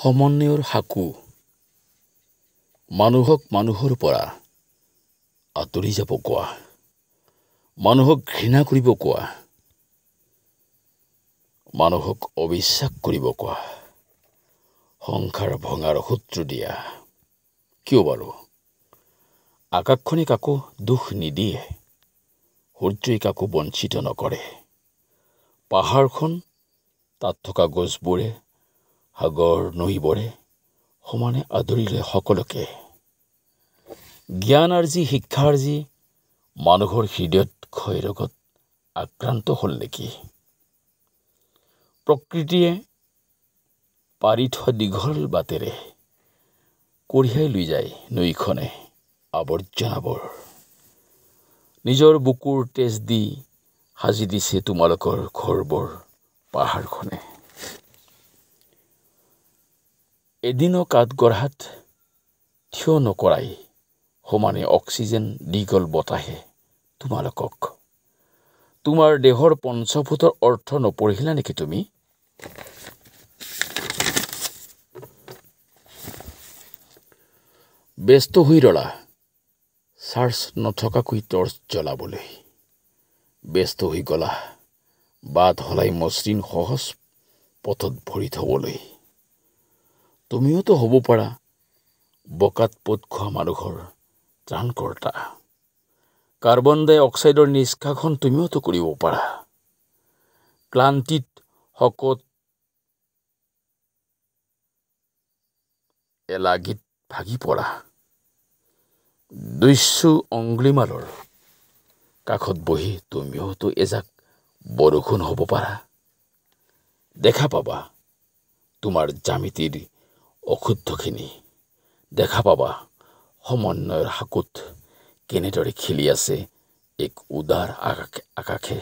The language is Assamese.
সমন্বয়ৰ সাকু মানুহক মানুহৰ পৰা আঁতৰি যাব কোৱা মানুহক ঘৃণা কৰিব কোৱা মানুহক অবিশ্বাস কৰিব কোৱা সংসাৰ ভঙাৰ সূত্ৰ দিয়া কিয় বাৰু আকাশখনে কাকো দুখ নিদিয়ে সূৰ্যই কাকো বঞ্চিত নকৰে পাহাৰখন তাত থকা গছবোৰে সাগৰ নৈবোৰে সমানে আদৰিলে সকলোকে জ্ঞান আৰ্জি শিক্ষা আৰ্জি মানুহৰ হৃদয়ত ক্ষয়ৰোগত আক্ৰান্ত হ'ল নেকি প্ৰকৃতিয়ে পাৰি থোৱা দীঘল বাটেৰে কঢ়িয়াই লৈ যায় নৈখনে আৱৰ্জনাবোৰ নিজৰ বুকুৰ তেজ দি সাজি দিছে তোমালোকৰ ঘৰবোৰ পাহাৰখনে এদিনো কাঠ গঢ়াত থিয় নকৰাই সমানে অক্সিজেন দি গ'ল বতাহে তোমালোকক তোমাৰ দেহৰ পঞ্চফুটৰ অৰ্থ নপঢ়িলা নেকি তুমি ব্যস্ত হৈ ৰলা চাৰ্চ নথকাকৈ টৰ্চ জ্বলাবলৈ ব্যস্ত হৈ গলা বাট হলাই মসৃণ সহজ পথত ভৰি থ'বলৈ তুমিওতো হ'ব পাৰা বকাত পোত খোৱা মানুহৰ ত্ৰাণকৰ্তা কাৰ্বন ডাই অক্সাইডৰ নিষ্কাশন তুমিওতো কৰিব পাৰা ক্লান্তিত শকত এলাগীত ভাগি পৰা দুশ্যু অংগ্লিমালৰ কাষত বহি তুমিওতো এজাক বৰষুণ হ'ব পাৰা দেখা পাবা তোমাৰ জ্যামিতিৰ অশুদ্ধখিনি দেখা পাবা সমন্বয়ৰ সাকুত কেনেদৰে খেলি আছে এক উদাৰ আকাশে আকাশে